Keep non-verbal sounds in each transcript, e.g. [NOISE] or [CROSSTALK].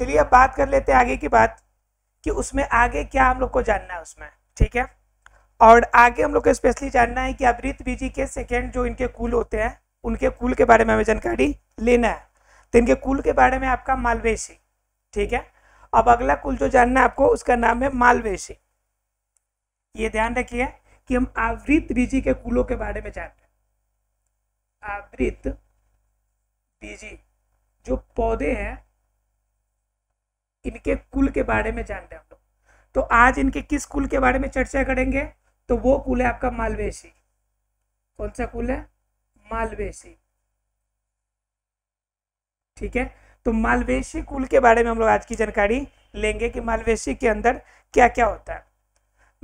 चलिए अब बात कर लेते हैं आगे की बात कि उसमें आगे क्या हम लोग को जानना है उसमें ठीक है और आगे हम लोग को स्पेशली जानना है कि अवृत बीजी के सेकेंड जो इनके कुल होते हैं उनके कुल के बारे में हमें जानकारी लेना है तो इनके कुल के बारे में आपका मालवेशी ठीक है अब अगला कुल जो जानना है आपको उसका नाम है मालवेशी ये ध्यान रखिए कि हम आवृत बीजी के कुलों के बारे में जान रहे हैं आवृत बीजी जो पौधे हैं इनके कुल के बारे में जानते हैं हम लोग तो आज इनके किस कुल के बारे में चर्चा करेंगे तो वो कुल है आपका मालवेशी कौन सा कुल है मालवेशी ठीक है तो मालवेशी कुल के बारे में हम लोग आज की जानकारी लेंगे कि मालवेशी के अंदर क्या क्या होता है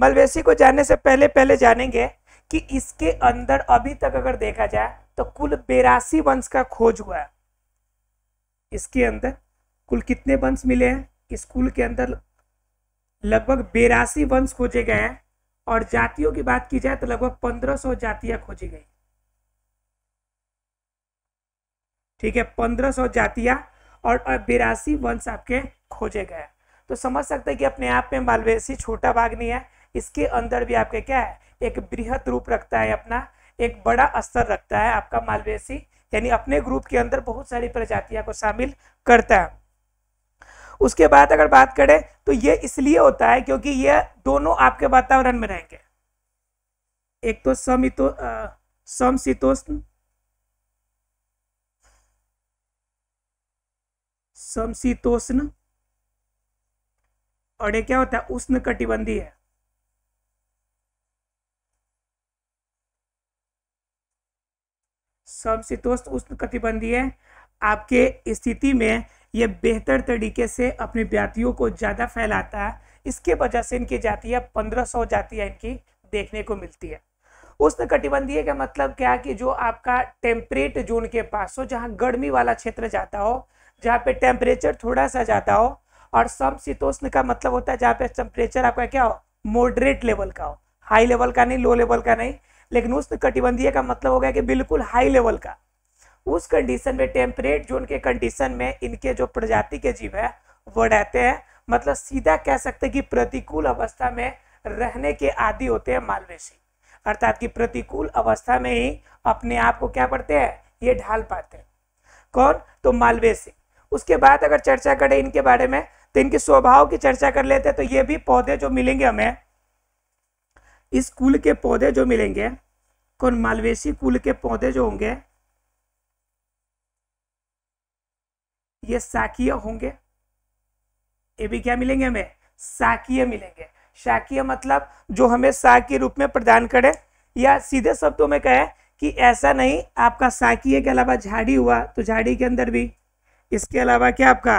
मालवेशी को जानने से पहले पहले जानेंगे कि इसके अंदर अभी तक अगर देखा जाए तो कुल बेरासी वंश का खोज हुआ है इसके अंदर कुल कितने वंश मिले हैं स्कूल के अंदर लगभग बेरासी वंश खोजे गए हैं और जातियों की बात की जाए तो लगभग पंद्रह सौ जातियां खोजी गई ठीक है पंद्रह सौ जातियां और बेरासी वंश आपके खोजे गए तो समझ सकते हैं कि अपने आप में मालवेसी छोटा भाग नहीं है इसके अंदर भी आपके क्या है एक बृहद रूप रखता है अपना एक बड़ा स्तर रखता है आपका मालवेसी यानी अपने ग्रुप के अंदर बहुत सारी प्रजातियां को शामिल करता है उसके बाद अगर बात करें तो ये इसलिए होता है क्योंकि ये दोनों आपके वातावरण में रहेंगे एक तो समितो समशीतोष्ण समशीतोष्ण और ये क्या होता है उष्ण कटिबंधी है समशीतोष्ण उष्ण कटिबंधी है आपके स्थिति में ये बेहतर तरीके से अपने जातियों को ज़्यादा फैलाता है इसके वजह से इनकी जातियाँ पंद्रह सौ जातियाँ इनकी देखने को मिलती है कटिबंधीय का मतलब क्या है कि जो आपका टेम्परेट जोन के पास हो जहाँ गर्मी वाला क्षेत्र जाता हो जहाँ पे टेम्परेचर थोड़ा सा जाता हो और समशीतोष्ण का मतलब होता है जहाँ पे टेम्परेचर आपका क्या हो मॉडरेट लेवल का हो हाई लेवल का नहीं लो लेवल का नहीं लेकिन उष्ण कटिबंधीय का मतलब हो गया कि बिल्कुल हाई लेवल का उस कंडीशन में टेम्परेट जोन के कंडीशन में इनके जो प्रजाति के जीव है वो रहते हैं मतलब सीधा कह सकते हैं कि प्रतिकूल अवस्था में रहने के आदि होते हैं मालवेशी अर्थात कि प्रतिकूल अवस्था में ही अपने आप को क्या पढ़ते हैं ये ढाल पाते हैं कौन तो मालवेशी उसके बाद अगर चर्चा करें इनके बारे में तो इनके स्वभाव की चर्चा कर लेते हैं तो ये भी पौधे जो मिलेंगे हमें इस कुल के पौधे जो मिलेंगे कौन मालवेशी कुल के पौधे जो होंगे ये शाकीय होंगे ये भी क्या मिलेंगे हमें शाकीय मिलेंगे शाकीय मतलब जो हमें शाकीय रूप में प्रदान करे या सीधे शब्दों में कहे कि ऐसा नहीं आपका शाकीय के अलावा झाड़ी हुआ तो झाड़ी के अंदर भी इसके अलावा क्या आपका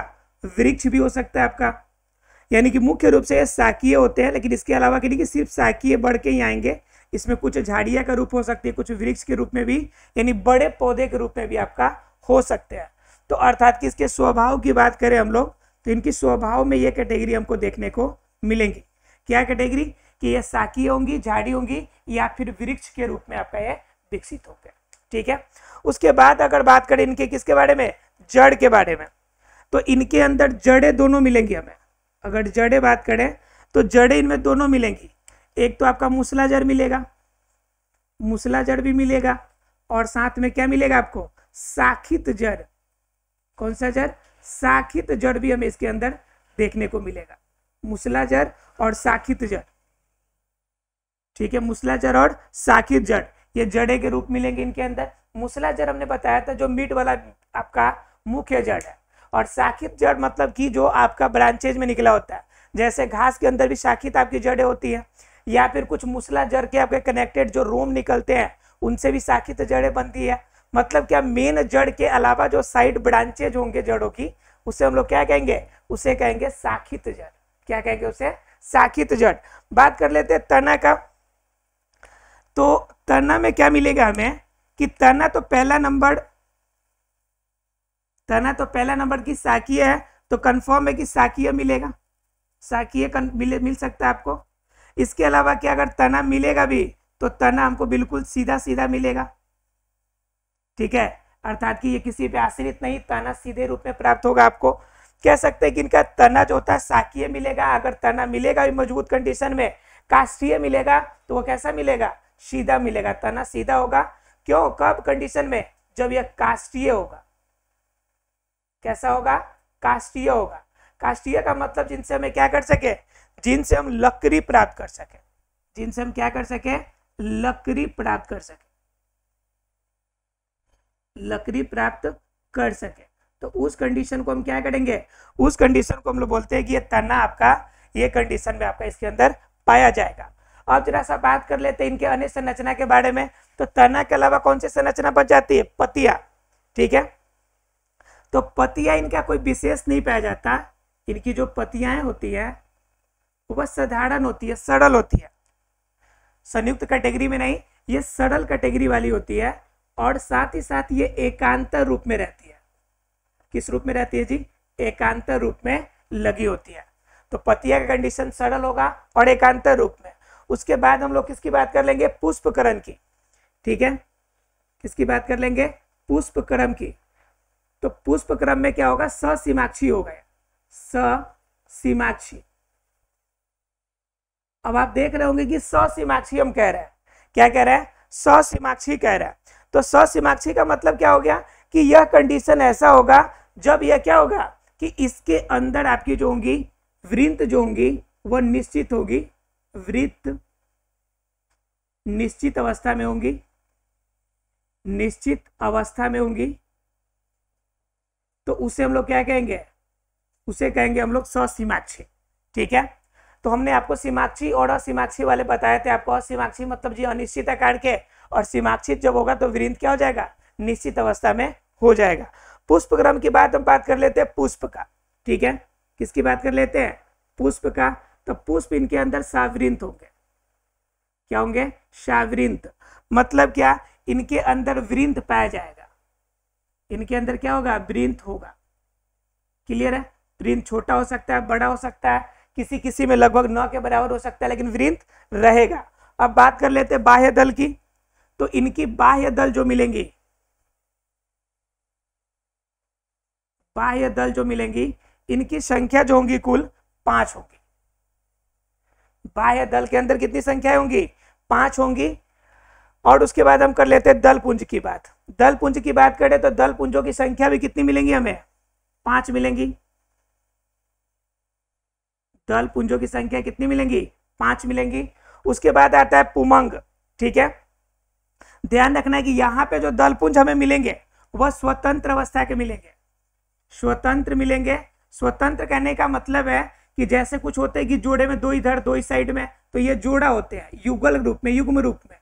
वृक्ष भी हो सकता है आपका यानी कि मुख्य रूप से ये शाकीय होते हैं लेकिन इसके अलावा कि सिर्फ शाकीय बढ़ के ही आएंगे इसमें कुछ झाड़िया का रूप हो सकती है कुछ वृक्ष के रूप में भी यानी बड़े पौधे के रूप में भी आपका हो सकते हैं तो अर्थात कि इसके स्वभाव की बात करें हम लोग तो इनकी स्वभाव में ये कैटेगरी हमको देखने को मिलेंगी क्या कैटेगरी कि ये साकी होंगी झाड़ी होंगी या फिर वृक्ष के रूप में आपका ये विकसित होंगे ठीक है उसके बाद अगर बात करें इनके किसके बारे में जड़ के बारे में तो इनके अंदर जड़े दोनों मिलेंगी हमें अगर जड़े बात करें तो जड़े इनमें दोनों मिलेंगी एक तो आपका मूसला जड़ मिलेगा मूसला जड़ भी मिलेगा और साथ में क्या मिलेगा आपको साखित जड़ कौन सा जर साखित जड़ भी हमें इसके अंदर देखने को मिलेगा मुसला जड़ और साखित जड़ ठीक है मुसला जड़ और साखित जड़ ये जड़े के रूप मिलेंगे इनके अंदर मुसला जड़ हमने बताया था जो मीट वाला आपका मुख्य जड़ है और साखित जड़ मतलब कि जो आपका ब्रांचेज में निकला होता है जैसे घास के अंदर भी साखित आपकी जड़ें होती है या फिर कुछ मुसला जड़ के आपके कनेक्टेड जो रोम निकलते हैं उनसे भी साखित जड़ें बनती है मतलब क्या मेन जड़ के अलावा जो साइड ब्रांचेज होंगे जड़ों की उसे हम लोग क्या कहेंगे उसे कहेंगे साखित जड़ क्या कहेंगे उसे साखित जड़ बात कर लेते हैं तना का तो तना में क्या मिलेगा हमें कि तना तो पहला नंबर तना तो पहला नंबर की साकीय है तो कंफर्म है कि साकीय मिलेगा साकीय मिल, मिल सकता है आपको इसके अलावा क्या अगर तना मिलेगा भी तो तना हमको बिल्कुल सीधा सीधा मिलेगा ठीक है अर्थात कि ये किसी पे आश्रित नहीं तना सीधे रूप में प्राप्त होगा आपको कह सकते हैं कि इनका तना जो होता है साकीय मिलेगा अगर तना मिलेगा भी मजबूत कंडीशन में काष्ठीय मिलेगा तो वो कैसा मिलेगा सीधा मिलेगा तना सीधा होगा क्यों कब कंडीशन में जब यह काष्ठीय होगा कैसा होगा काष्ठीय होगा काष्ठीय का मतलब जिनसे हमें क्या कर सके जिनसे हम लकड़ी प्राप्त कर सके जिनसे हम क्या कर सके लकड़ी प्राप्त कर सके लकड़ी प्राप्त कर सके तो उस कंडीशन को हम क्या करेंगे उस कंडीशन को हम लोग बोलते हैं कि ये तना आपका ये कंडीशन में आपका इसके अंदर पाया जाएगा अब जरा सा बात कर लेते हैं इनके अन्य संरचना के बारे में तो तना के अलावा कौन सी संरचना बच जाती है पतिया ठीक है तो पतिया इनका कोई विशेष नहीं पाया जाता इनकी जो पतियाएं होती है वह साधारण होती है सरल होती है संयुक्त कैटेगरी में नहीं ये सरल कैटेगरी वाली होती है और साथ ही साथ ये एकांतर रूप में रहती है किस रूप में रहती है जी एकांतर रूप में लगी होती है तो पतिया का कंडीशन सरल होगा और एकांतर रूप में उसके बाद हम लोग किसकी बात कर लेंगे पुष्पकरण की ठीक है किसकी बात कर लेंगे पुष्पक्रम की तो पुष्पक्रम में क्या होगा सीमाक्षी हो गए सीमाक्षी अब आप देख रहे होंगे कि सीमाक्षी हम कह रहे हैं क्या कह रहे हैं सीमाक्षी कह रहे हैं तो ससीमाक्षी का मतलब क्या हो गया कि यह कंडीशन ऐसा होगा जब यह क्या होगा कि इसके अंदर आपकी जो होंगी वृत्त जो होंगी वह निश्चित होगी वृत्त निश्चित अवस्था में होंगी निश्चित अवस्था में होंगी तो उसे हम लोग क्या कहेंगे उसे कहेंगे हम लोग ससीमाक्षी ठीक है तो हमने आपको सीमाक्षी और असीमाक्षी वाले बताए थे आपको असीमाक्षी मतलब जी अनिश्चित आकार के और सीमाक्षित जब होगा तो वृंद क्या हो जाएगा निश्चित अवस्था में हो जाएगा पुष्प क्रम की बात हम बात कर लेते हैं पुष्प का ठीक है किसकी बात कर लेते हैं पुष्प का तो पुष्प इनके अंदर सावृंत होंगे क्या होंगे सावृंत मतलब क्या इनके अंदर वृंद पाया जाएगा इनके अंदर क्या होगा वृंत होगा क्लियर है वृंद छोटा हो सकता है बड़ा हो सकता है किसी किसी में लगभग नौ के बराबर हो सकता है लेकिन वृंद रहेगा अब बात कर लेते हैं बाह्य दल की तो इनकी बाह्य दल जो मिलेंगी बाह्य दल जो मिलेंगी इनकी संख्या जो होंगी कुल पांच होंगी बाह्य दल के अंदर कितनी संख्या होंगी पांच होंगी और उसके बाद हम कर लेते हैं दल पुंज की बात दल पुंज की बात करें तो दल पुंजों की संख्या भी कितनी मिलेंगी हमें पांच मिलेंगी दल पुंजों की संख्या कितनी मिलेंगी पांच मिलेंगी उसके बाद आता है पुमंग ठीक है ध्यान रखना है कि यहाँ पे जो दलपुंज हमें मिलेंगे वह स्वतंत्र अवस्था के मिलेंगे स्वतंत्र मिलेंगे स्वतंत्र कहने का मतलब है कि जैसे कुछ होते हैं कि जोड़े में दो इधर दो इस साइड में तो ये जोड़ा होते हैं युगल रूप में युग्म रूप में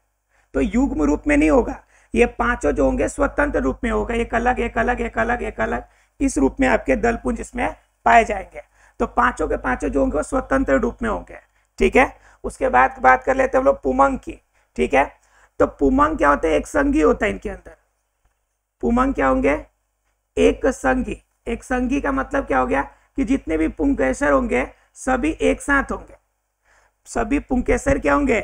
तो युग्म रूप में नहीं होगा ये पांचों जो होंगे स्वतंत्र रूप में होगा एक अलग एक अलग एक अलग एक अलग इस रूप में आपके दलपुंज इसमें पाए जाएंगे तो पांचों के पांचों जो होंगे वो स्वतंत्र रूप में होंगे ठीक है उसके बाद बात कर लेते हैं हम लोग पुमंग की ठीक है तो पुमंग क्या होता है एक संगी होता है इनके अंदर पुमंग क्या होंगे एक संगी एक संगी का मतलब क्या हो गया कि जितने भी पुंकेसर होंगे सभी एक साथ होंगे सभी पुंकेसर क्या होंगे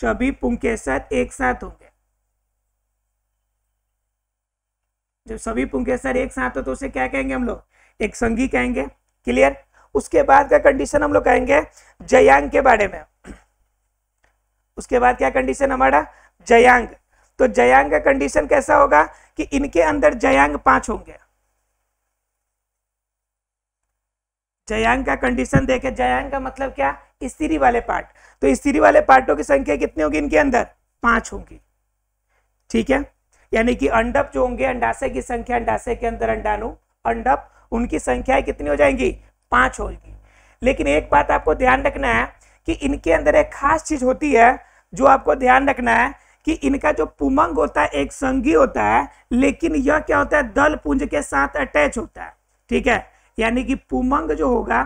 सभी पुंकेसर एक साथ होंगे जब सभी पुंकेसर एक साथ हो तो उसे क्या कहेंगे हम लोग एक संगी कहेंगे क्लियर उसके बाद का कंडीशन हम लोग कहेंगे जयांग के बारे में उसके बाद क्या कंडीशन हमारा जयांग तो जयांग का कंडीशन कैसा होगा कि इनके अंदर जयांग पांच होंगे जयांग का कंडीशन देखे जयांग का मतलब क्या स्त्री वाले पार्ट तो स्त्री वाले पार्टों की संख्या कितनी होगी इनके अंदर पांच होंगी ठीक है यानी कि अंडप जो होंगे अंडाशय की संख्या अंडाशय के अंदर अंडाणु अंडप उनकी संख्या कितनी हो जाएंगी पांच होगी लेकिन एक बात आपको ध्यान रखना है कि इनके अंदर एक खास चीज होती है जो आपको ध्यान रखना है कि इनका जो पुमंग होता है एक संगी होता है लेकिन यह क्या होता है दल पुंज के साथ अटैच होता है ठीक है यानी कि पुमंग जो होगा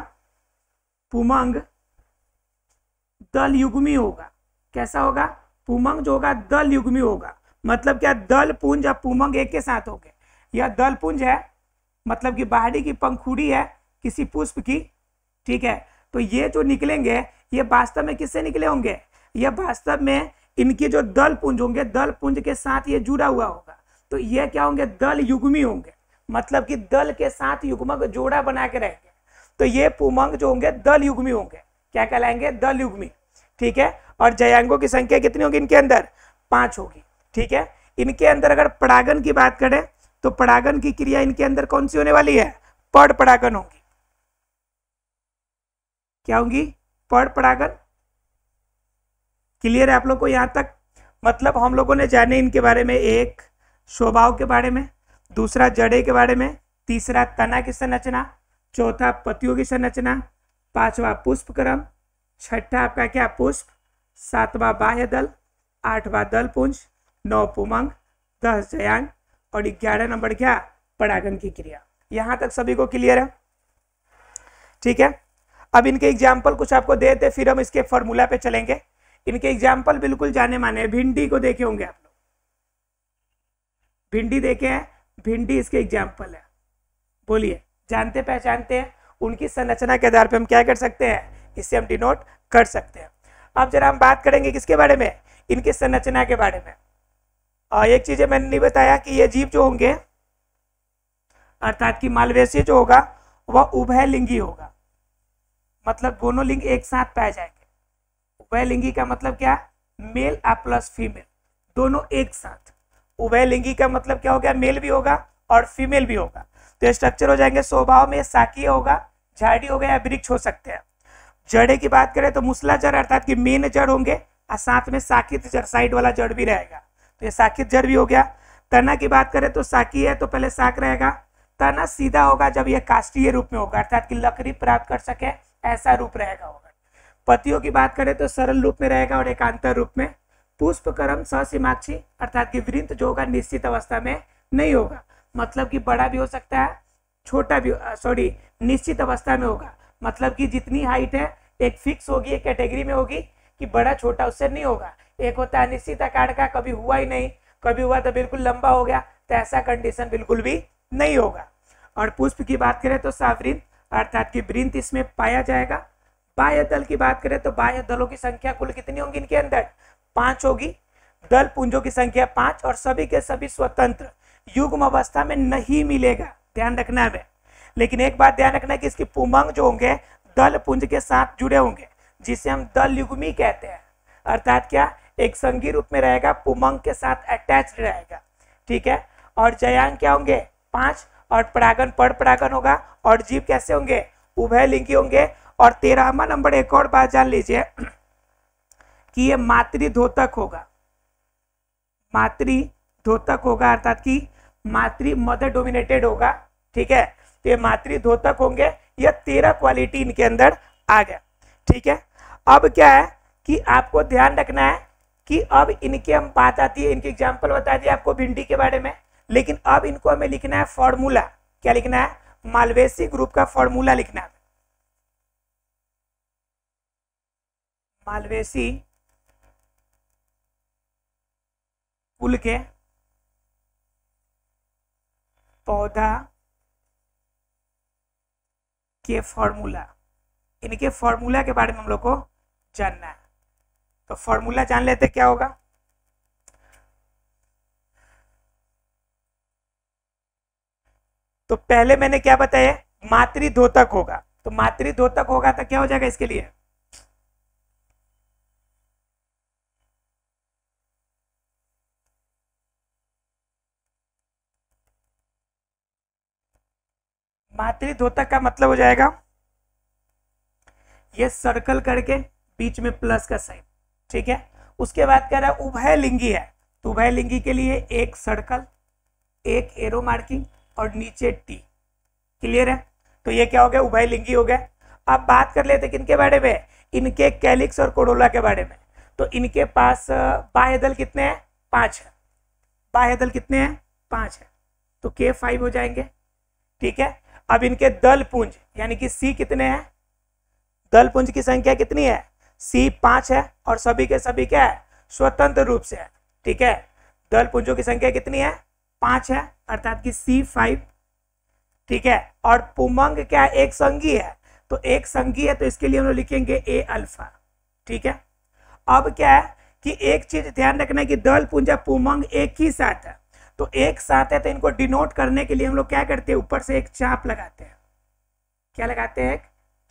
पुमंग दल युग्मी होगा कैसा होगा पुमंग जो होगा दल युग्मी होगा मतलब क्या दल पुंज और पुमंग एक के साथ हो गए यह दल पुंज है मतलब कि बाहरी की पंखुड़ी है किसी पुष्प की ठीक है तो ये जो निकलेंगे ये वास्तव में किससे निकले होंगे ये वास्तव में इनके जो दल पुंज होंगे दल पुंज के साथ ये जुड़ा हुआ होगा तो ये क्या होंगे दल युग्मी होंगे मतलब कि दल के साथ युग्मक जोड़ा बना के रहेंगे तो ये पुमंग जो होंगे दल युग्मी होंगे क्या कहलाएंगे दल युग्मी ठीक है और जयांगों की संख्या कितनी होगी इनके अंदर पांच होगी ठीक है इनके अंदर अगर परागन की बात करें तो परागन की क्रिया इनके अंदर कौन सी होने वाली है पड़ परागन होगी क्या होंगी पर परागण क्लियर है आप लोग को यहाँ तक मतलब हम लोगों ने जाने इनके बारे में एक स्वभाव के बारे में दूसरा जड़े के बारे में तीसरा तना की संरचना चौथा पतियों की संरचना पांचवा पुष्प क्रम छठा आपका क्या पुष्प सातवा बाह्य दल आठवा दल पुंज नौ पुमंग दस जयांग और ग्यारह नंबर क्या परागन की क्रिया यहाँ तक सभी को क्लियर है ठीक है अब इनके एग्जाम्पल कुछ आपको दे देते फिर हम इसके फॉर्मूला पे चलेंगे इनके एग्जाम्पल बिल्कुल जाने माने भिंडी को देखे होंगे आप लोग भिंडी देखे हैं भिंडी इसके एग्जाम्पल है बोलिए जानते पहचानते हैं उनकी संरचना के आधार पर हम क्या कर सकते हैं इससे हम डिनोट कर सकते हैं अब जरा हम बात करेंगे किसके बारे में इनकी संरचना के बारे में और एक चीज़ मैंने नहीं बताया कि ये जीव जो होंगे अर्थात कि मालवेसी जो होगा वह उभयलिंगी होगा मतलब दोनों लिंग एक साथ पाए जाएंगे लिंगी का मतलब क्या मेल और प्लस फीमेल दोनों एक साथ लिंगी का मतलब क्या हो गया मेल भी होगा और फीमेल भी होगा तो स्ट्रक्चर हो जाएंगे स्वभाव में साकी होगा झाड़ी हो गया या वृक्ष हो सकते हैं जड़े की बात करें तो मुसला जड़ अर्थात कि मेन जड़ होंगे और साथ में साकित जड़ साइड वाला जड़ भी रहेगा तो ये साकित जड़ भी हो गया तना की बात करें तो साकी है तो पहले साक रहेगा तना सीधा होगा जब यह काष्टीय रूप में होगा अर्थात कि लकड़ी प्राप्त कर सके ऐसा रूप रहेगा होगा पतियों की बात करें तो सरल रूप में रहेगा और एकांतर रूप में पुष्प कर्म सीमाक्षी अर्थात कि वृंत जो होगा निश्चित अवस्था में नहीं होगा मतलब कि बड़ा भी हो सकता है छोटा भी सॉरी निश्चित अवस्था में होगा मतलब कि जितनी हाइट है एक फिक्स होगी एक कैटेगरी में होगी कि बड़ा छोटा उससे नहीं होगा एक होता है निश्चित आकार का कभी हुआ ही नहीं कभी हुआ तो बिल्कुल लंबा हो गया तो ऐसा कंडीशन बिल्कुल भी नहीं होगा और पुष्प की बात करें तो सावरिन अर्थात कि वृंत इसमें पाया जाएगा बाह्य दल की बात करें तो बाह्य दलों की संख्या कुल कितनी होगी इनके अंदर पांच होगी दल पुंजों की संख्या पांच और सभी के सभी स्वतंत्र युग्म अवस्था में नहीं मिलेगा ध्यान रखना है लेकिन एक बात ध्यान रखना है कि इसके पुमंग जो होंगे दल पुंज के साथ जुड़े होंगे जिसे हम दल युग्मी कहते हैं अर्थात क्या एक संगी रूप में रहेगा पुमंग के साथ अटैच रहेगा ठीक है और जयांग क्या होंगे पांच और परागन पर परागन होगा और जीव कैसे होंगे उभय लिंगी होंगे और तेरहवा नंबर एक और बात जान लीजिए [CLEARS THROAT] कि ये मातृ धोतक होगा मातृ धोतक होगा अर्थात कि मातृ मदर डोमिनेटेड होगा ठीक है तो ये मातृ धोतक होंगे यह तेरह क्वालिटी इनके अंदर आ गया ठीक है अब क्या है कि आपको ध्यान रखना है कि अब इनकी हम बात आती है इनकी एग्जाम्पल बता दिए आपको भिंडी के बारे में लेकिन अब इनको हमें लिखना है फॉर्मूला क्या लिखना है मालवेसी ग्रुप का फॉर्मूला लिखना है मालवेसी कुल के पौधा के फॉर्मूला इनके फॉर्मूला के बारे में हम लोग को जानना है तो फॉर्मूला जान लेते क्या होगा तो पहले मैंने क्या बताया मातृ दोतक होगा तो मातृ दोतक होगा तो क्या हो जाएगा इसके लिए मातृ दोतक का मतलब हो जाएगा ये सर्कल करके बीच में प्लस का साइन ठीक है उसके बाद कह रहा है उभय लिंगी है तो उभय लिंगी के लिए एक सर्कल एक एरो मार्किंग और नीचे टी क्लियर है तो ये क्या हो गया लिंगी हो गया अब बात कर लेते किन के बारे में इनके कैलिक्स और कोडोला के बारे में तो इनके पास बाह्य दल कितने हैं पांच है बाह्य दल कितने हैं पांच है तो के फाइव हो जाएंगे ठीक है अब इनके दल पुंज यानी कि सी कितने हैं दल पुंज की संख्या कितनी है सी पांच है और सभी के सभी क्या है स्वतंत्र रूप से है ठीक है दल पुंजों की संख्या कितनी है पांच है अर्थात कि सी फाइव ठीक है और पुमंग क्या है एक संगी है तो एक संगी है तो इसके लिए हम लोग लिखेंगे ए अल्फा ठीक है अब क्या है कि एक चीज ध्यान रखना है कि दल पुंजा पुमंग एक ही साथ है तो एक साथ है तो इनको डिनोट करने के लिए हम लोग क्या करते हैं ऊपर से एक चाप लगाते हैं क्या लगाते हैं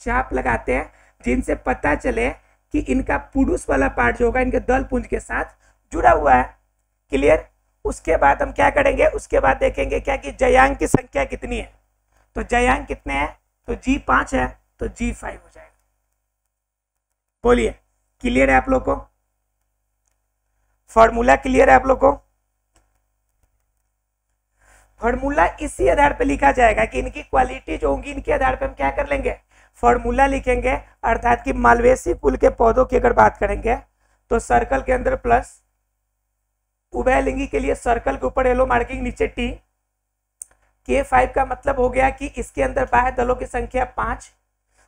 चाप लगाते हैं जिनसे पता चले कि इनका पुरुष वाला पार्ट जो होगा इनके दल पुंज के साथ जुड़ा हुआ है क्लियर उसके बाद हम क्या करेंगे उसके बाद देखेंगे क्या कि जयांग की संख्या कितनी है तो जयांग कितने हैं तो जी पांच है तो जी फाइव हो जाएगा बोलिए क्लियर है आप लोग को फॉर्मूला क्लियर है आप लोग को फॉर्मूला इसी आधार पर लिखा जाएगा कि इनकी क्वालिटी जो होंगी इनके आधार पर हम क्या कर लेंगे फॉर्मूला लिखेंगे अर्थात कि मालवेसी कुल के पौधों की अगर बात करेंगे तो सर्कल के अंदर प्लस उभयलिंगी के लिए सर्कल के ऊपर येलो मार्किंग नीचे टी के फाइव का मतलब हो गया कि इसके अंदर बाह्य दलों की संख्या पांच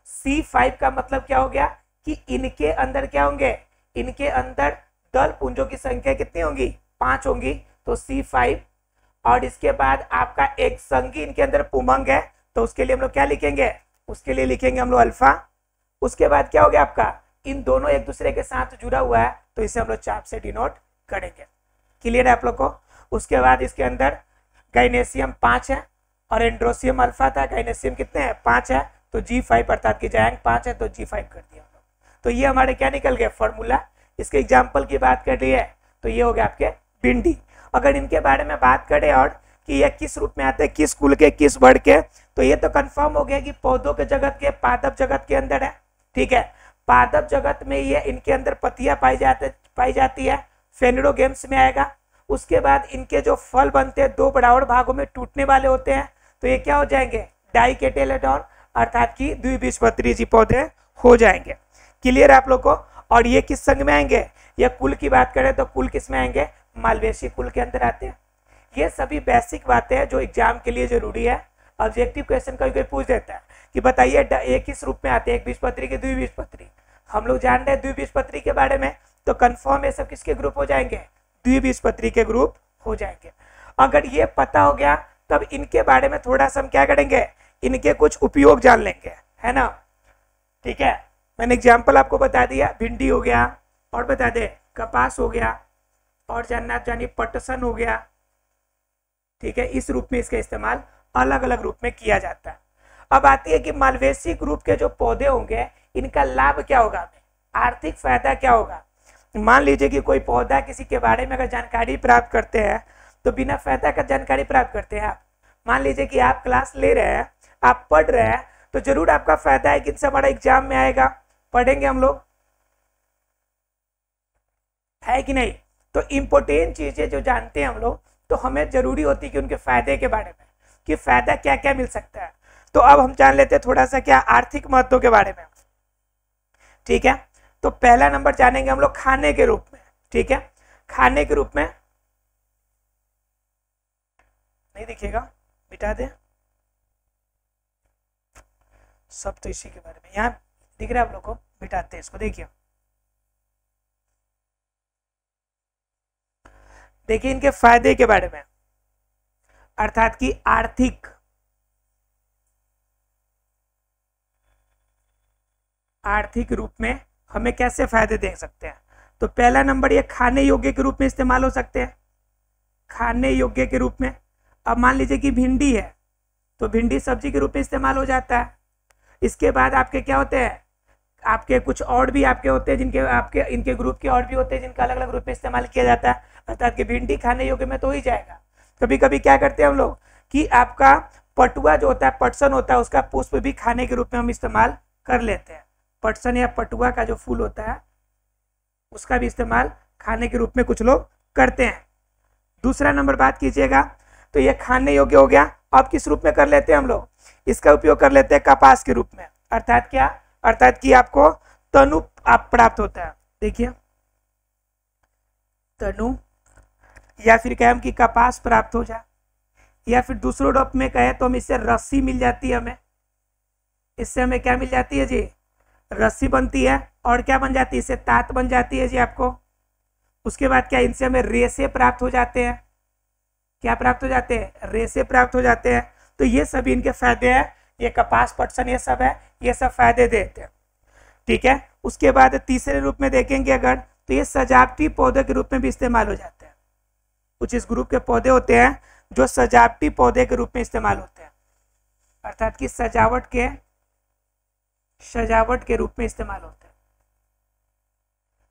सी फाइव का मतलब क्या हो गया कि इनके अंदर क्या होंगे इनके अंदर दल पुंजों की संख्या कितनी होंगी पांच होंगी तो सी फाइव और इसके बाद आपका एक संगी इनके अंदर पुमंग है तो उसके लिए हम लोग क्या लिखेंगे उसके लिए लिखेंगे हम लोग अल्फा उसके बाद क्या हो गया आपका इन दोनों एक दूसरे के साथ जुड़ा हुआ है तो इसे हम लोग चाप से डिनोट करेंगे क्लियर है आप लोग को उसके बाद इसके अंदर गाइनेशियम पाँच है और एंड्रोसियम अल्फा था गाइनेशियम कितने हैं पाँच है तो जी फाइव अर्थात की जैंग पाँच है तो जी फाइव कर दिया तो ये हमारे क्या निकल गए फॉर्मूला इसके एग्जाम्पल की बात कर रही है तो ये हो गया आपके भिंडी अगर इनके बारे में बात करें और कि यह किस रूप में आते हैं किस कुल के किस वर्ड के तो ये तो कंफर्म हो गया कि पौधों के जगत के पादप जगत के अंदर है ठीक है पादप जगत में ये इनके अंदर पतिया पाई जाते पाई जाती है फेनेडो गेम्स में आएगा उसके बाद इनके जो फल बनते हैं दो बड़ावड़ भागों में टूटने वाले होते हैं तो ये क्या हो जाएंगे डाइकेटेलेडॉन अर्थात की द्विबीजपत्री जी पौधे हो जाएंगे क्लियर आप लोग को और ये किस संघ में आएंगे या कुल की बात करें तो कुल किस में आएंगे मालवेशी कुल के अंदर आते हैं ये सभी बेसिक बातें हैं जो एग्जाम के लिए जरूरी है ऑब्जेक्टिव क्वेश्चन कभी कभी पूछ देता है कि बताइए एक किस रूप में आते हैं एक बीजपत्री के द्विबीजपत्री हम लोग जान रहे हैं द्विबीजपत्री के बारे में तो कंफर्म ये सब किसके ग्रुप हो जाएंगे द्विबीजपत्री के ग्रुप हो जाएंगे अगर ये पता हो गया तब इनके बारे में थोड़ा सा हम क्या करेंगे इनके कुछ उपयोग जान लेंगे है ना ठीक है मैंने एग्जाम्पल आपको बता दिया भिंडी हो गया और बता दे कपास हो गया और जानना आप जानिए पटसन हो गया ठीक है इस रूप में इसका इस्तेमाल अलग अलग रूप में किया जाता है अब आती है कि मालवेशी ग्रुप के जो पौधे होंगे इनका लाभ क्या होगा आर्थिक फायदा क्या होगा मान लीजिए कि कोई पौधा किसी के बारे में अगर जानकारी प्राप्त करते हैं तो बिना फायदा का जानकारी प्राप्त करते हैं आप मान लीजिए कि आप क्लास ले रहे हैं आप पढ़ रहे हैं तो जरूर आपका फायदा है कि इनसे हमारा एग्जाम में आएगा पढ़ेंगे हम लोग है कि नहीं तो इम्पोर्टेंट चीज़ें जो जानते हैं हम लोग तो हमें ज़रूरी होती है कि उनके फ़ायदे के बारे में कि फ़ायदा क्या क्या मिल सकता है तो अब हम जान लेते हैं थोड़ा सा क्या आर्थिक महत्व के बारे में ठीक है तो पहला नंबर जानेंगे हम लोग खाने के रूप में ठीक है खाने के रूप में नहीं दिखेगा मिटा दे सब तो इसी के बारे में यहां दिख रहा है आप लोग को मिटाते हैं इसको देखिए देखिए इनके फायदे के बारे में अर्थात कि आर्थिक आर्थिक रूप में हमें कैसे फायदे दे सकते हैं तो पहला नंबर ये खाने योग्य के रूप में इस्तेमाल हो सकते हैं खाने योग्य के रूप में अब मान लीजिए कि भिंडी है तो भिंडी सब्जी के रूप में इस्तेमाल हो जाता है इसके बाद आपके क्या होते हैं आपके कुछ और भी आपके होते हैं जिनके आपके इनके ग्रुप के और भी होते हैं जिनका अलग अलग रूप में इस्तेमाल किया जाता है अर्थात कि भिंडी खाने योग्य में तो ही जाएगा कभी कभी क्या करते हैं हम लोग कि आपका पटुआ जो होता है पटसन होता है उसका पुष्प भी खाने के रूप में हम इस्तेमाल कर लेते हैं पटसन या पटुआ का जो फूल होता है उसका भी इस्तेमाल खाने के रूप में कुछ लोग करते हैं दूसरा नंबर बात कीजिएगा तो ये खाने योग्य हो गया अब किस रूप में कर लेते हैं हम लोग इसका उपयोग कर लेते हैं कपास के रूप में अर्थात क्या अर्थात कि आपको तनु आप प्राप्त होता है देखिए तनु या फिर कहें हम कि कपास प्राप्त हो जाए या फिर दूसरों डॉप में कहें तो हम इससे रस्सी मिल जाती है हमें इससे हमें क्या मिल जाती है जी रस्सी बनती है और क्या बन जाती है इससे तात बन जाती है जी आपको उसके बाद क्या इनसे हमें रेसे प्राप्त हो जाते हैं क्या प्राप्त हो जाते हैं रेसे प्राप्त हो जाते हैं तो ये सभी इनके फायदे हैं ये कपास पटसन ये सब है ये सब फायदे देते हैं ठीक है उसके बाद तीसरे रूप में देखेंगे अगर तो ये सजावटी पौधे के रूप में भी इस्तेमाल हो जाते हैं कुछ इस ग्रुप के पौधे होते हैं जो सजावटी पौधे के रूप में इस्तेमाल होते हैं अर्थात कि सजावट के सजावट के रूप में इस्तेमाल होता है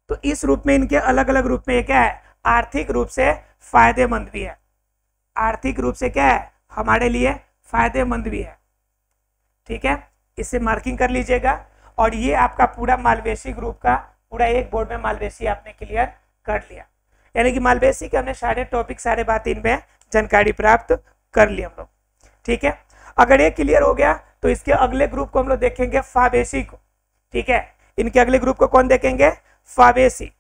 तो इस रूप में इनके अलग अलग रूप में क्या है आर्थिक रूप से फायदेमंद भी है आर्थिक रूप से क्या है हमारे लिए फायदेमंद भी है ठीक है इसे मार्किंग कर लीजिएगा और ये आपका पूरा मालवेशी ग्रुप का पूरा एक बोर्ड में मालवेशी आपने क्लियर कर लिया यानी कि मालवेशी के हमने सारे टॉपिक सारे बात इनमें जानकारी प्राप्त कर ली हम लोग ठीक है अगर ये क्लियर हो गया तो इसके अगले ग्रुप को हम लोग देखेंगे फाबेसी को ठीक है इनके अगले ग्रुप को कौन देखेंगे फाबेसी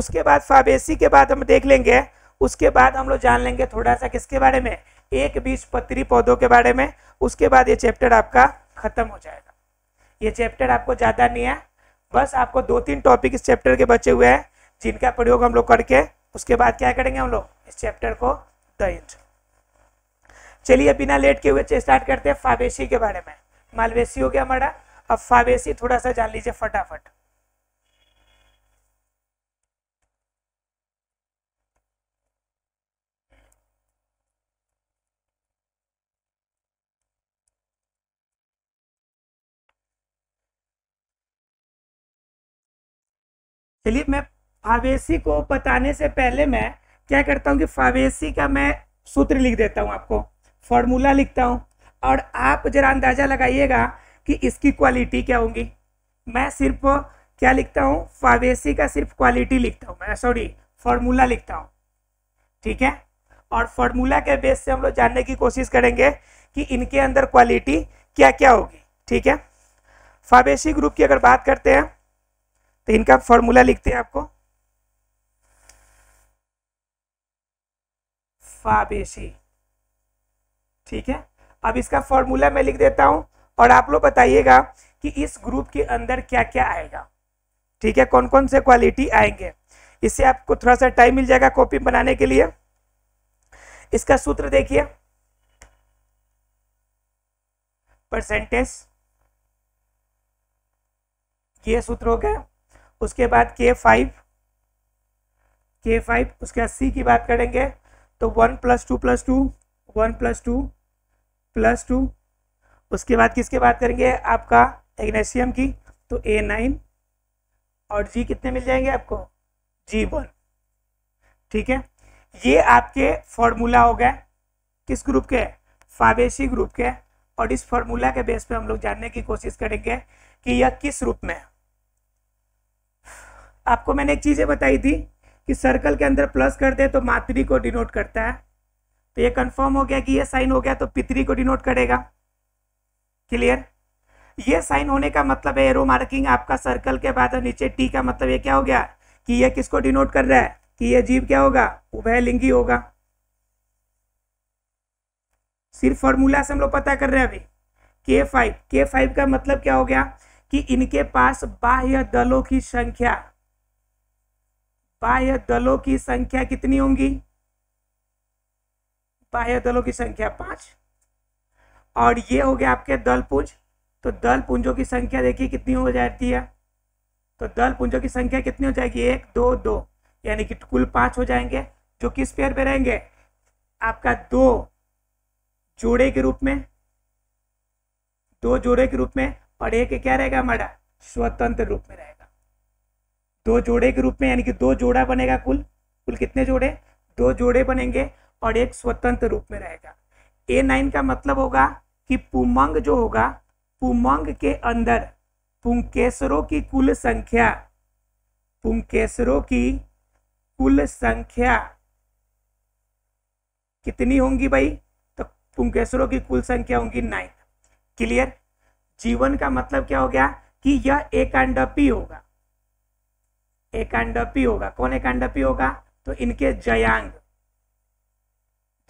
उसके बाद फाबेसी के बाद हम देख लेंगे उसके बाद हम लोग जान लेंगे थोड़ा सा किसके बारे में एक बीज पत्री पौधों के बारे में उसके बाद ये चैप्टर आपका खत्म हो जाएगा ये चैप्टर आपको ज़्यादा नहीं है बस आपको दो तीन टॉपिक इस चैप्टर के बचे हुए हैं जिनका प्रयोग हम लोग करके उसके बाद क्या करेंगे हम लोग इस चैप्टर को द चलिए बिना लेट के हुए स्टार्ट करते हैं फाबेसी के बारे में मालवेसी हो गया हमारा अब फावेसी थोड़ा सा जान लीजिए फटाफट चलिए मैं फावेसी को बताने से पहले मैं क्या करता हूं कि फावेसी का मैं सूत्र लिख देता हूं आपको फॉर्मूला लिखता हूँ और आप जरा अंदाज़ा लगाइएगा कि इसकी क्वालिटी क्या होगी मैं सिर्फ क्या लिखता हूँ फावेसी का सिर्फ क्वालिटी लिखता हूँ मैं सॉरी फॉर्मूला लिखता हूँ ठीक है और फॉर्मूला के बेस से हम लोग जानने की कोशिश करेंगे कि इनके अंदर क्वालिटी क्या क्या होगी ठीक है फावेसी ग्रुप की अगर बात करते हैं तो इनका फॉर्मूला लिखते हैं आपको फावेसी ठीक है अब इसका फॉर्मूला मैं लिख देता हूं और आप लोग बताइएगा कि इस ग्रुप के अंदर क्या क्या आएगा ठीक है कौन कौन से क्वालिटी आएंगे इससे आपको थोड़ा सा टाइम मिल जाएगा कॉपी बनाने के लिए इसका सूत्र देखिए परसेंटेज ये सूत्र हो गया उसके बाद के फाइव के फाइव उसके बाद सी की बात करेंगे तो one plus two plus two one plus two plus two उसके बाद किसके बात करेंगे आपका एग्नेशियम की तो ए नाइन और जी कितने मिल जाएंगे आपको जी वन ठीक है ये आपके फॉर्मूला हो गए किस ग्रुप के फावेशी ग्रुप के और इस फॉर्मूला के बेस पे हम लोग जानने की कोशिश करेंगे कि यह किस रूप में आपको मैंने एक चीज़ें बताई थी कि सर्कल के अंदर प्लस कर दे तो मातृ को डिनोट करता है तो ये कंफर्म हो गया कि ये साइन हो गया तो पितरी को डिनोट करेगा क्लियर ये साइन होने का मतलब है एरो मार्किंग आपका सर्कल के बाद नीचे टी का मतलब ये क्या हो गया कि ये किसको डिनोट कर रहा है कि ये जीव क्या होगा उभय लिंगी होगा सिर्फ फॉर्मूला से हम लोग पता कर रहे हैं अभी के फाइव के फाइव का मतलब क्या हो गया कि इनके पास बाह्य दलों की संख्या बाह्य दलों की संख्या कितनी होंगी बाह्य दलों की संख्या पांच और ये हो गया आपके दल पुंज तो दल पुंजों की संख्या देखिए कितनी हो जाती है तो दल पुंजों की संख्या कितनी हो जाएगी एक दो दो यानी कि कुल पांच हो जाएंगे जो किस पेयर पे रहेंगे आपका दो जोड़े के रूप में दो जोड़े के रूप में और एक क्या रहेगा हमारा स्वतंत्र रूप में रहेगा दो जोड़े के रूप में यानी कि दो जोड़ा बनेगा कुल कुल कितने जोड़े दो जोड़े बनेंगे और एक स्वतंत्र रूप में रहेगा ए नाइन का मतलब होगा कि पुमंग जो होगा पुमंग के अंदर पुंकेसरों की कुल संख्या पुंकेसरों की कुल संख्या कितनी होंगी भाई तो पुंकेसरों की कुल संख्या होंगी नाइन क्लियर जीवन का मतलब क्या हो गया कि यह एकांडपी होगा एकांडपी होगा कौन एकांडपी होगा तो इनके जयांग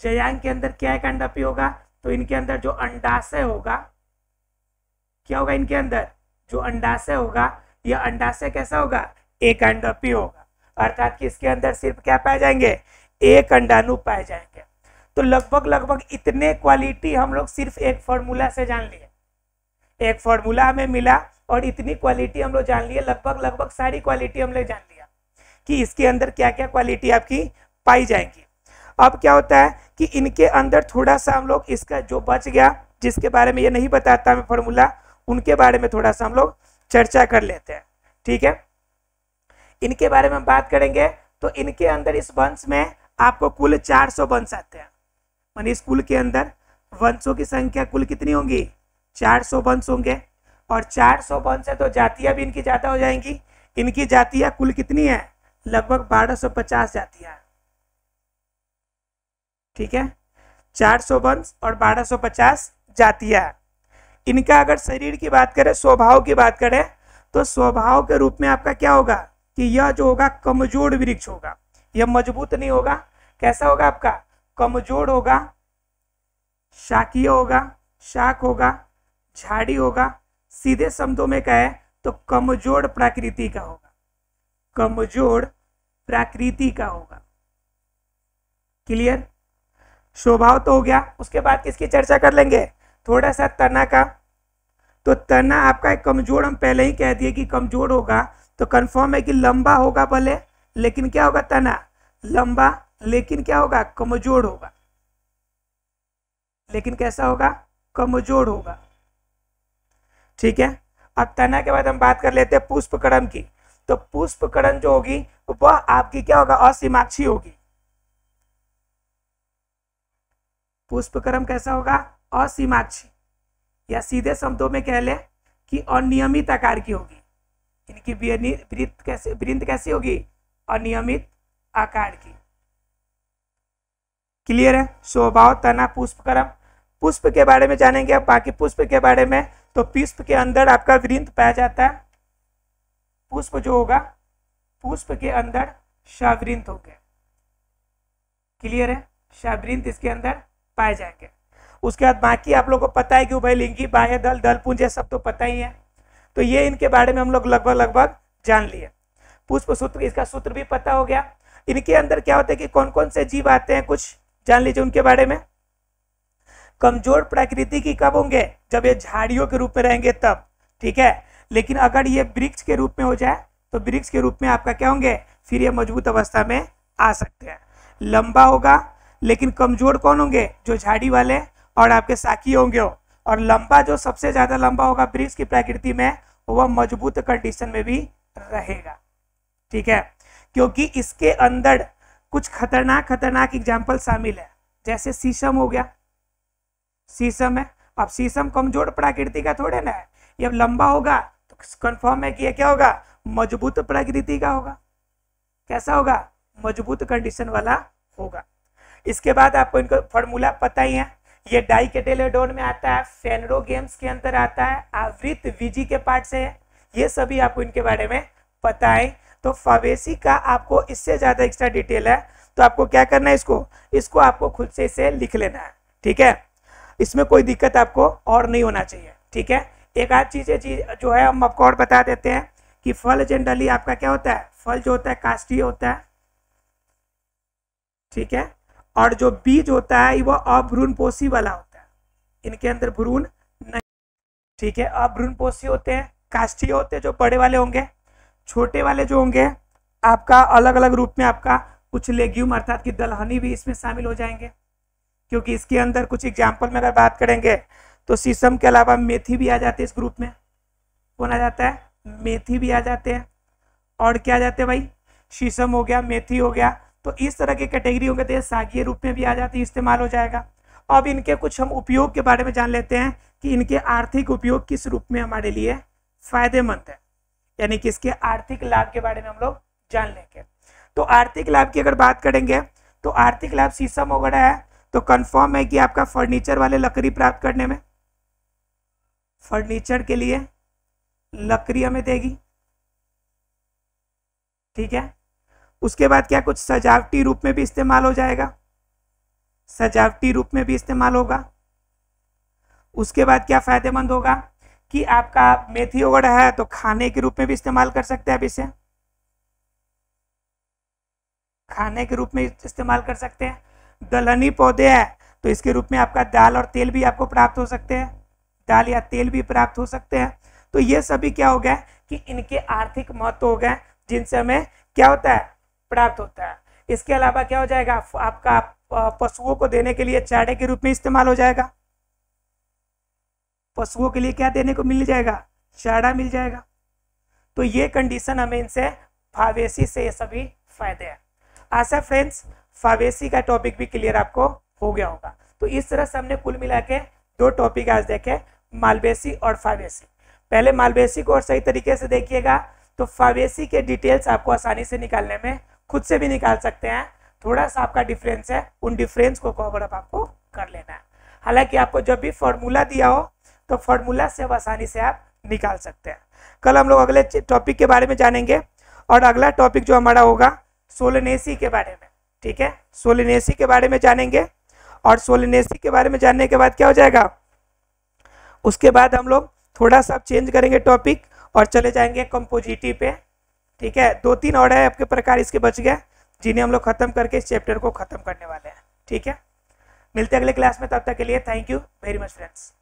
चयांग के अंदर क्या एक अंडापी होगा तो इनके अंदर जो अंडाशय होगा क्या होगा इनके अंदर जो अंडाशय होगा यह अंडाशय कैसा होगा एक अंडापी होगा अर्थात कि इसके अंदर सिर्फ क्या पाए जाएंगे एक अंडाणु पाए जाएंगे तो लगभग लगभग इतने क्वालिटी हम लोग सिर्फ एक फॉर्मूला से जान लिए एक फॉर्मूला हमें मिला और इतनी क्वालिटी हम लोग जान लिए लगभग लगभग सारी क्वालिटी हम लोग जान लिया कि इसके अंदर क्या क्या क्वालिटी आपकी पाई जाएंगी अब क्या होता है कि इनके अंदर थोड़ा सा हम लोग इसका जो बच गया जिसके बारे में ये नहीं बताता मैं फॉर्मूला उनके बारे में थोड़ा सा हम लोग चर्चा कर लेते हैं ठीक है इनके बारे में हम बात करेंगे तो इनके अंदर इस वंश में आपको कुल 400 वंश आते हैं मानी इस कुल के अंदर वंशों की संख्या कुल कितनी होंगी 400 वंश होंगे और 400 वंश है तो जातियां भी इनकी ज़्यादा हो जाएंगी इनकी जातियां कुल कितनी है लगभग 1250 जातियां ठीक है चार सौ वंश और बारह सौ पचास जातिया इनका अगर शरीर की बात करें स्वभाव की बात करें तो स्वभाव के रूप में आपका क्या होगा कि यह जो होगा कमजोर वृक्ष होगा यह मजबूत नहीं होगा कैसा होगा आपका कमजोर होगा शाकीय होगा शाक होगा झाड़ी होगा सीधे शब्दों में कहे तो कमजोर प्रकृति का होगा कमजोर प्रकृति का होगा क्लियर स्वभाव तो हो गया उसके बाद किसकी चर्चा कर लेंगे थोड़ा सा तना का तो तना आपका एक कमजोर हम पहले ही कह दिए कि कमजोर होगा तो कंफर्म है कि लंबा होगा भले लेकिन क्या होगा तना लंबा लेकिन क्या होगा कमजोर होगा लेकिन कैसा होगा कमजोर होगा ठीक है अब तना के बाद हम बात कर लेते हैं पुष्पकरण की तो पुष्पकरण जो होगी वह आपकी क्या होगा असीमाक्षी होगी पुष्पक्रम कैसा होगा असीमाक्षी या सीधे शब्दों में कह ले कि अनियमित आकार की होगी इनकी वृत्त कैसे वृंद कैसी होगी अनियमित आकार की क्लियर है स्वभाव तना पुष्पकर्म पुष्प के बारे में जानेंगे आप बाकी पुष्प के बारे में तो पुष्प के अंदर आपका वृंद पाया जाता है पुष्प जो होगा पुष्प के अंदर शावृंत हो गया क्लियर है शावृंत इसके अंदर पाए जाएंगे उसके बाद बाकी आप लोगों को पता है कि उभय लिंगी बाह्य दल दल पुंज सब तो पता ही है तो ये इनके बारे में हम लोग लगभग लगभग जान लिए पुष्प सूत्र इसका सूत्र भी पता हो गया इनके अंदर क्या होता है कि कौन कौन से जीव आते हैं कुछ जान लीजिए उनके बारे में कमजोर प्रकृति की कब होंगे जब ये झाड़ियों के रूप में रहेंगे तब ठीक है लेकिन अगर ये वृक्ष के रूप में हो जाए तो वृक्ष के रूप में आपका क्या होंगे फिर ये मजबूत अवस्था में आ सकते हैं लंबा होगा लेकिन कमजोर कौन होंगे जो झाड़ी वाले और आपके साकी होंगे और लंबा जो सबसे ज्यादा लंबा होगा वृक्ष की प्रकृति में वह मजबूत कंडीशन में भी रहेगा ठीक है क्योंकि इसके अंदर कुछ खतरनाक खतरनाक एग्जाम्पल शामिल है जैसे शीशम हो गया शीशम है अब शीशम कमजोर प्रकृति का थोड़े ना है ये लंबा होगा तो कन्फर्म है कि यह क्या होगा मजबूत प्रकृति का होगा कैसा होगा मजबूत कंडीशन वाला होगा इसके बाद आपको इनको फॉर्मूला पता ही है ये केटेलेडोन में आता है फेनरो गेम्स के अंदर आता है आवृत विजी के पार्ट से है ये सभी आपको इनके बारे में पता है तो फावेसी का आपको इससे ज़्यादा एक्स्ट्रा डिटेल है तो आपको क्या करना है इसको इसको आपको खुद से इसे लिख लेना है ठीक है इसमें कोई दिक्कत आपको और नहीं होना चाहिए ठीक है एक आध चीज जो है हम आपको और बता देते हैं कि फल जनरली आपका क्या होता है फल जो होता है कास्टी होता है ठीक है और जो बीज होता है वह पोषी वाला होता है इनके अंदर भ्रूण नहीं ठीक है पोषी होते हैं काष्ठीय होते हैं जो बड़े वाले होंगे छोटे वाले जो होंगे आपका अलग अलग रूप में आपका कुछ लेग्यूम अर्थात कि दलहनी भी इसमें शामिल हो जाएंगे क्योंकि इसके अंदर कुछ एग्जाम्पल में अगर बात करेंगे तो शीशम के अलावा मेथी भी आ जाती है इस ग्रुप में कौन आ जाता है मेथी भी आ जाते हैं और क्या आ जाते हैं भाई शीशम हो गया मेथी हो गया तो इस तरह की कैटेगरी हो गए सागीय रूप में भी आ जाती है इस्तेमाल हो जाएगा अब इनके कुछ हम उपयोग के बारे में जान लेते हैं कि इनके आर्थिक उपयोग किस रूप में हमारे लिए फायदेमंद है यानी कि इसके आर्थिक लाभ के बारे में हम लोग जान लेंगे तो आर्थिक लाभ की अगर बात करेंगे तो आर्थिक लाभ शीशम वगैरह है तो कन्फर्म है कि आपका फर्नीचर वाले लकड़ी प्राप्त करने में फर्नीचर के लिए लकड़ी हमें देगी ठीक है उसके बाद क्या कुछ सजावटी रूप में भी इस्तेमाल हो जाएगा सजावटी रूप में भी इस्तेमाल होगा उसके बाद क्या फ़ायदेमंद होगा कि आपका मेथी वगैरह है तो खाने के रूप में भी इस्तेमाल कर सकते हैं आप इसे खाने के रूप में इस्तेमाल कर सकते हैं दलहनी पौधे हैं तो इसके रूप में आपका दाल और तेल भी आपको प्राप्त हो सकते हैं दाल या तेल भी प्राप्त हो सकते हैं तो ये सभी क्या हो गया कि इनके आर्थिक महत्व हो गए जिनसे हमें क्या होता है प्राप्त होता है इसके अलावा क्या हो जाएगा आपका पशुओं को देने के लिए चारे के रूप में इस्तेमाल हो जाएगा पशुओं के लिए क्या देने को मिल जाएगा चारा मिल जाएगा तो ये कंडीशन हमें इनसे फावेसी से ये सभी फायदे हैं आशा फ्रेंड्स फावेसी का टॉपिक भी क्लियर आपको हो गया होगा तो इस तरह से हमने कुल मिला के दो टॉपिक आज देखे मालवेसी और फावेसी पहले मालवेसी को और सही तरीके से देखिएगा तो फावेसी के डिटेल्स आपको आसानी से निकालने में खुद से भी निकाल सकते हैं थोड़ा सा आपका डिफरेंस है उन डिफरेंस को कवर अप आपको कर लेना है हालांकि आपको जब भी फॉर्मूला दिया हो तो फॉर्मूला से आसानी से आप निकाल सकते हैं कल हम लोग अगले टॉपिक के बारे में जानेंगे और अगला टॉपिक जो हमारा होगा सोलनेसी के बारे में ठीक है सोलनेसी के बारे में जानेंगे और सोलनेसी के बारे में जानने के बाद क्या हो जाएगा उसके बाद हम लोग थोड़ा सा चेंज करेंगे टॉपिक और चले जाएंगे कंपोजिटिव पे ठीक है दो तीन और है आपके प्रकार इसके बच गए जिन्हें हम लोग खत्म करके इस चैप्टर को खत्म करने वाले हैं ठीक है मिलते हैं अगले क्लास में तब तक के लिए thank you very much friends